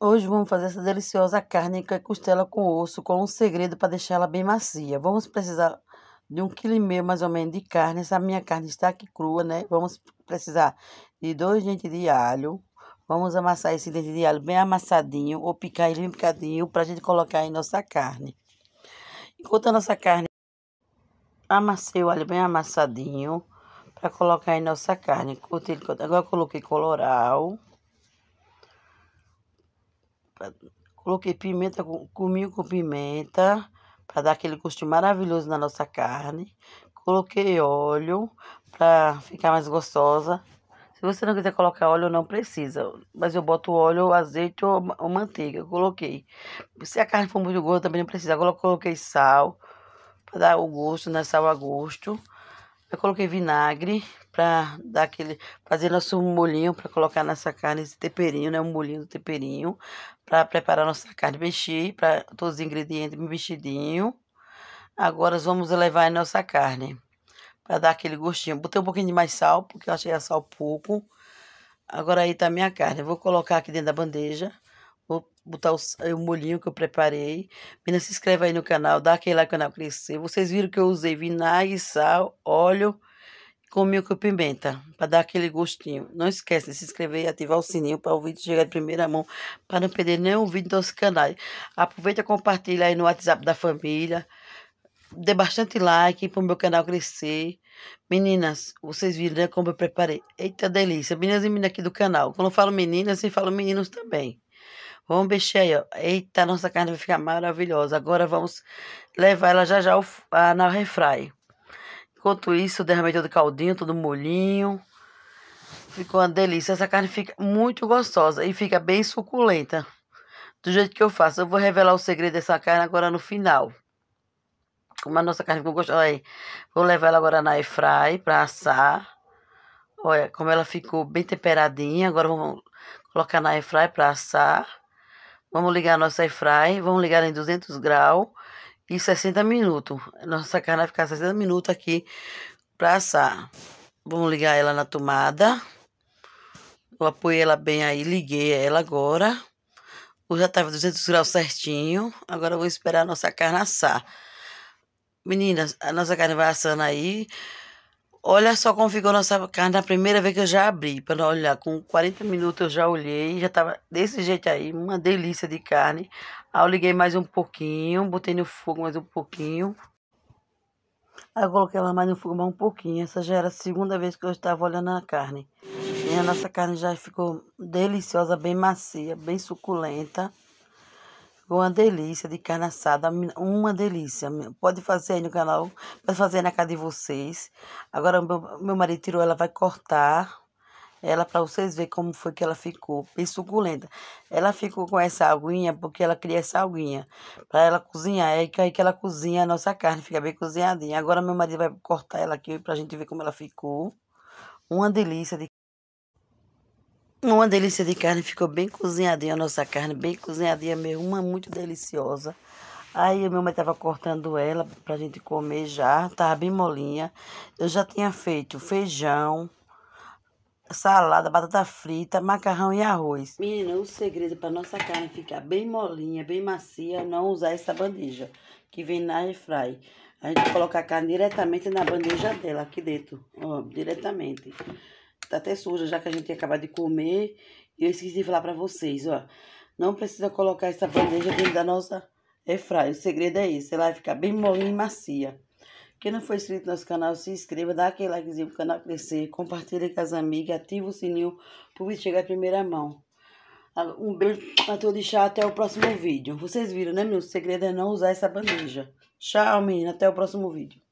Hoje vamos fazer essa deliciosa carne que é costela com osso, com um segredo para deixar ela bem macia. Vamos precisar de um quilo e meio mais ou menos de carne. Essa minha carne está aqui crua, né? Vamos precisar de dois dentes de alho. Vamos amassar esse dente de alho bem amassadinho ou picar ele bem picadinho para a gente colocar em nossa carne. Enquanto a nossa carne amassei o alho bem amassadinho para colocar em nossa carne. Agora coloquei coloral pra, coloquei pimenta, comigo com pimenta, para dar aquele gosto maravilhoso na nossa carne. Coloquei óleo para ficar mais gostosa. Se você não quiser colocar óleo, não precisa. Mas eu boto óleo, azeite ou, ou manteiga. Coloquei. Se a carne for muito gorda, também não precisa. Eu coloquei sal para dar o gosto, né? Sal a gosto. Eu coloquei vinagre para dar aquele, fazer nosso molhinho para colocar nessa carne, esse temperinho, né, um molhinho do temperinho, para preparar nossa carne, mexer, para todos os ingredientes mexidinho. Agora vamos levar nossa carne para dar aquele gostinho. Botei um pouquinho de mais sal, porque eu achei a sal pouco. Agora aí tá a minha carne. vou colocar aqui dentro da bandeja. Vou botar o, o molhinho que eu preparei. Menina, se inscreve aí no canal, dá aquele like no canal crescer. Vocês viram que eu usei vinagre, sal, óleo com milho e pimenta, para dar aquele gostinho. Não esquece de se inscrever e ativar o sininho para o vídeo chegar de primeira mão, para não perder nenhum vídeo do nosso canal. Aproveita e compartilha aí no WhatsApp da família. Dê bastante like para o meu canal crescer. Meninas, vocês viram né, como eu preparei. Eita delícia, meninas e meninas aqui do canal. Quando eu falo meninas, eu falo meninos também. Vamos mexer aí, ó. Eita, nossa carne vai ficar maravilhosa. Agora vamos levar ela já já ao, a, na refraio. Enquanto isso, derramei todo o caldinho, todo o molhinho. Ficou uma delícia. Essa carne fica muito gostosa e fica bem suculenta. Do jeito que eu faço. Eu vou revelar o segredo dessa carne agora no final. Como a nossa carne ficou gostosa. Aí, vou levar ela agora na air fry para assar. Olha como ela ficou bem temperadinha. Agora vamos colocar na air fry para assar. Vamos ligar a nossa air fry. Vamos ligar em 200 graus e 60 minutos. Nossa carne vai ficar 60 minutos aqui para assar. Vamos ligar ela na tomada. Eu apoiei ela bem aí, liguei ela agora. o já estava 200 graus certinho. Agora eu vou esperar a nossa carne assar. Meninas, a nossa carne vai assando aí. Olha só como ficou nossa carne na primeira vez que eu já abri, para olhar. Com 40 minutos eu já olhei, já estava desse jeito aí, uma delícia de carne. Aí eu liguei mais um pouquinho, botei no fogo mais um pouquinho. Aí eu coloquei ela mais no fogo mais um pouquinho. Essa já era a segunda vez que eu estava olhando a carne. E a nossa carne já ficou deliciosa, bem macia, bem suculenta. Ficou uma delícia de carne assada, uma delícia. Pode fazer aí no canal, pode fazer aí na casa de vocês. Agora meu, meu marido tirou, ela vai cortar ela para vocês verem como foi que ela ficou, bem suculenta. Ela ficou com essa aguinha porque ela cria essa aguinha para ela cozinhar, é aí que ela cozinha a nossa carne, fica bem cozinhadinha. Agora meu marido vai cortar ela aqui pra gente ver como ela ficou. Uma delícia de uma delícia de carne, ficou bem cozinhadinha a nossa carne, bem cozinhadinha mesmo, uma muito deliciosa. Aí a minha mãe tava cortando ela pra gente comer já, tava bem molinha. Eu já tinha feito feijão, salada, batata frita, macarrão e arroz. Menina, o segredo pra nossa carne ficar bem molinha, bem macia, não usar essa bandeja que vem na airfry. A gente coloca a carne diretamente na bandeja dela, aqui dentro, ó, diretamente tá até suja, já que a gente tinha acabado de comer. E eu esqueci de falar pra vocês, ó. Não precisa colocar essa bandeja dentro da nossa airfryer. O segredo é isso, ela vai ficar bem molinha e macia. Quem não for inscrito no nosso canal, se inscreva, dá aquele likezinho pro canal crescer, compartilha com as amigas, ativa o sininho pro vídeo chegar em primeira mão. Ah, um beijo pra todo e até o próximo vídeo. Vocês viram, né, meu? O segredo é não usar essa bandeja. Tchau, menina. Até o próximo vídeo.